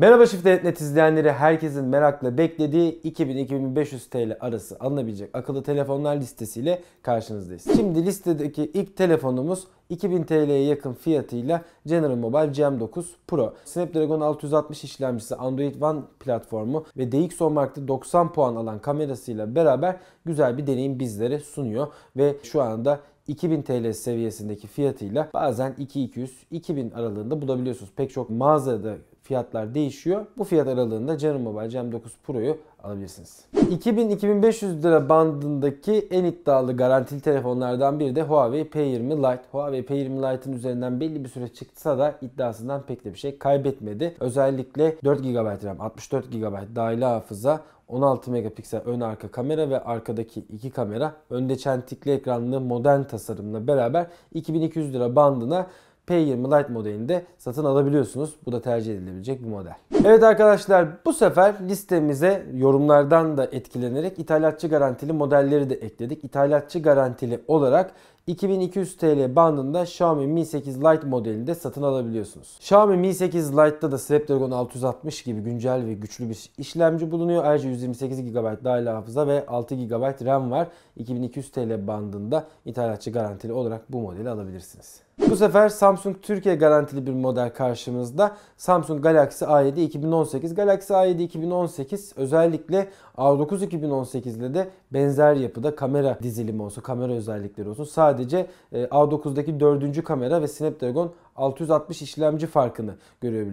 Merhaba Şifte.net izleyenleri herkesin merakla beklediği 2000-2500 TL arası alınabilecek akıllı telefonlar listesiyle karşınızdayız. Şimdi listedeki ilk telefonumuz 2000 TL'ye yakın fiyatıyla General Mobile GM9 Pro. Snapdragon 660 işlemcisi Android One platformu ve DxO Mark'ta 90 puan alan kamerasıyla beraber güzel bir deneyim bizlere sunuyor ve şu anda 2000 TL seviyesindeki fiyatıyla bazen 2200 2000 aralığında bulabiliyorsunuz. Pek çok mağazada fiyatlar değişiyor. Bu fiyat aralığında Canon Mobile Cem 9 Pro'yu alabilirsiniz. 2000-2500 lira bandındaki en iddialı garantili telefonlardan biri de Huawei P20 Lite. Huawei P20 Lite'ın üzerinden belli bir süre çıksa da iddiasından pek de bir şey kaybetmedi. Özellikle 4 GB RAM, 64 GB dahili hafıza, 16 megapiksel ön arka kamera ve arkadaki iki kamera önde çentikli ekranlı modern tasarımla beraber 2200 lira bandına P20 Lite modelinde satın alabiliyorsunuz. Bu da tercih edilebilecek bir model. Evet arkadaşlar bu sefer listemize yorumlardan da etkilenerek ithalatçı garantili modelleri de ekledik. İthalatçı garantili olarak 2200 TL bandında Xiaomi Mi 8 Lite modelinde satın alabiliyorsunuz. Xiaomi Mi 8 Lite'da da Snapdragon 660 gibi güncel ve güçlü bir işlemci bulunuyor. Ayrıca 128 GB dahil hafıza ve 6 GB RAM var. 2200 TL bandında ithalatçı garantili olarak bu modeli alabilirsiniz. Bu sefer Samsung Türkiye garantili bir model karşımızda. Samsung Galaxy A7 2018. Galaxy A7 2018 özellikle A9 2018 ile de benzer yapıda kamera dizilimi olsun, kamera özellikleri olsun. Sadece sadece e, A9'daki 4. kamera ve Snapdragon 660 işlemci farkını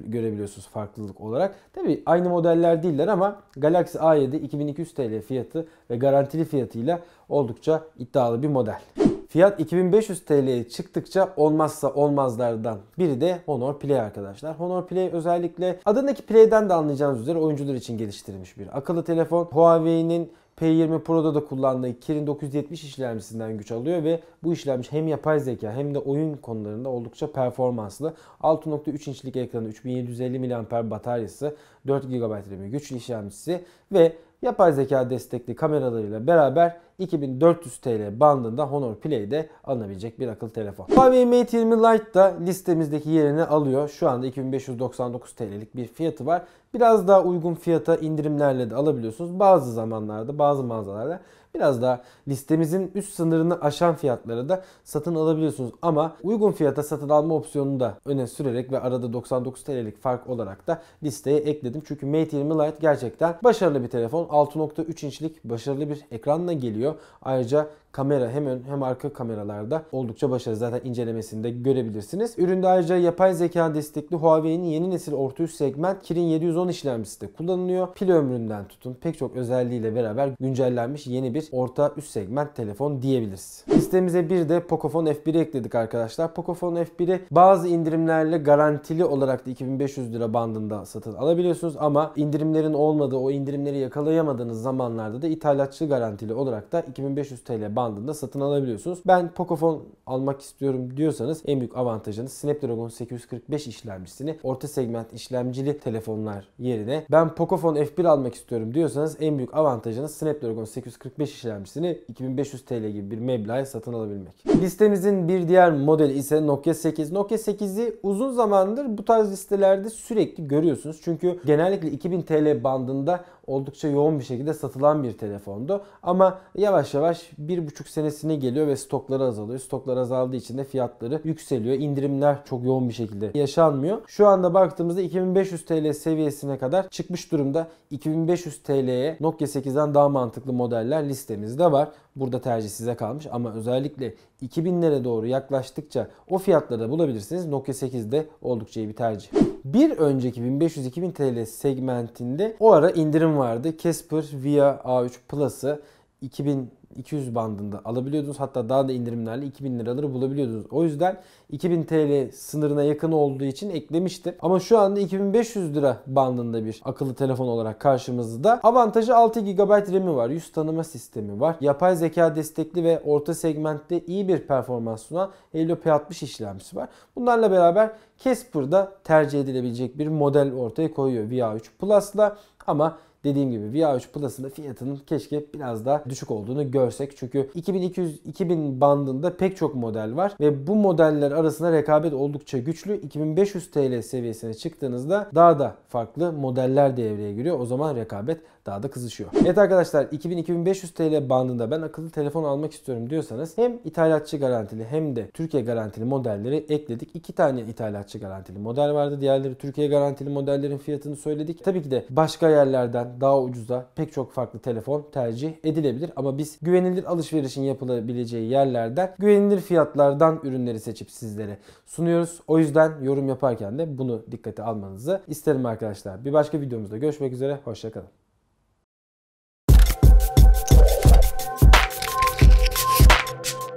görebiliyorsunuz farklılık olarak. Tabi aynı modeller değiller ama Galaxy A7 2200 TL fiyatı ve garantili fiyatıyla oldukça iddialı bir model. Fiyat 2500 TL'ye çıktıkça olmazsa olmazlardan biri de Honor Play arkadaşlar. Honor Play özellikle adındaki Play'den de anlayacağınız üzere oyuncular için geliştirilmiş bir akıllı telefon. Huawei'nin P20 Pro'da da kullandığı Kirin 970 işlemcisinden güç alıyor ve bu işlemci hem yapay zeka hem de oyun konularında oldukça performanslı. 6.3 inçlik ekranı, 3750 mAh bataryası, 4 GB RAM'i güç işlemcisi ve yapay zeka destekli kameralarıyla beraber 2400 TL bandında Honor Play'de alınabilecek bir akıllı telefon. Huawei Mate 20 Lite da listemizdeki yerini alıyor. Şu anda 2599 TL'lik bir fiyatı var. Biraz daha uygun fiyata indirimlerle de alabiliyorsunuz. Bazı zamanlarda bazı mağazalarda biraz daha listemizin üst sınırını aşan fiyatlara da satın alabiliyorsunuz. Ama uygun fiyata satın alma opsiyonunu da öne sürerek ve arada 99 TL'lik fark olarak da listeye ekledim. Çünkü Mate 20 Lite gerçekten başarılı bir telefon. 6.3 inçlik başarılı bir ekranla geliyor. Ayrıca kamera hem ön hem arka kameralarda oldukça başarılı. Zaten incelemesinde görebilirsiniz. Üründe ayrıca yapay zeka destekli Huawei'nin yeni nesil orta üst segment Kirin 710 işlemcisi de kullanılıyor. Pil ömründen tutun pek çok özelliğiyle beraber güncellenmiş yeni bir orta üst segment telefon diyebiliriz. Listemize bir de Pocophone F1'i ekledik arkadaşlar. Pocophone F1'i bazı indirimlerle garantili olarak da 2500 lira bandında satın alabiliyorsunuz ama indirimlerin olmadığı o indirimleri yakalayamadığınız zamanlarda da ithalatçı garantili olarak da 2500 TL bandında bandında satın alabiliyorsunuz. Ben Pocophone almak istiyorum diyorsanız en büyük avantajınız Snapdragon 845 işlemcisini orta segment işlemcili telefonlar yerine ben Pocophone F1 almak istiyorum diyorsanız en büyük avantajınız Snapdragon 845 işlemcisini 2500 TL gibi bir meblağa satın alabilmek. Listemizin bir diğer modeli ise Nokia 8. Nokia 8'i uzun zamandır bu tarz listelerde sürekli görüyorsunuz. Çünkü genellikle 2000 TL bandında oldukça yoğun bir şekilde satılan bir telefondu. Ama yavaş yavaş 1.5 1,5 senesine geliyor ve stokları azalıyor. Stoklar azaldığı için de fiyatları yükseliyor. İndirimler çok yoğun bir şekilde yaşanmıyor. Şu anda baktığımızda 2500 TL seviyesine kadar çıkmış durumda. 2500 TL'ye Nokia 8'den daha mantıklı modeller listemizde var. Burada tercih size kalmış ama özellikle 2000'lere doğru yaklaştıkça o fiyatları da bulabilirsiniz. Nokia 8'de oldukça iyi bir tercih. Bir önceki 1500-2000 TL segmentinde o ara indirim vardı. Casper Via A3 Plus'ı 2000 200 bandında alabiliyordunuz. Hatta daha da indirimlerle 2000 liraları bulabiliyordunuz. O yüzden 2000 TL sınırına yakın olduğu için eklemiştim. Ama şu anda 2500 lira bandında bir akıllı telefon olarak karşımızda. Avantajı 6 GB RAM'i var. Yüz tanıma sistemi var. Yapay zeka destekli ve orta segmentte iyi bir performans sunan Helio P60 işlemcisi var. Bunlarla beraber Casper'da tercih edilebilecek bir model ortaya koyuyor VA3 Plus'la ama dediğim gibi VR3 Plus'ın da fiyatının keşke biraz daha düşük olduğunu görsek. Çünkü 2200-2000 bandında pek çok model var ve bu modeller arasında rekabet oldukça güçlü. 2500 TL seviyesine çıktığınızda daha da farklı modeller devreye giriyor. O zaman rekabet daha da kızışıyor. Evet arkadaşlar 2000-2500 TL bandında ben akıllı telefon almak istiyorum diyorsanız hem ithalatçı garantili hem de Türkiye garantili modelleri ekledik. İki tane ithalatçı garantili model vardı. Diğerleri Türkiye garantili modellerin fiyatını söyledik. Tabii ki de başka yerlerden daha ucuza pek çok farklı telefon tercih edilebilir ama biz güvenilir alışverişin yapılabileceği yerlerden güvenilir fiyatlardan ürünleri seçip sizlere sunuyoruz. O yüzden yorum yaparken de bunu dikkate almanızı isterim arkadaşlar. Bir başka videomuzda görüşmek üzere. Hoşçakalın. you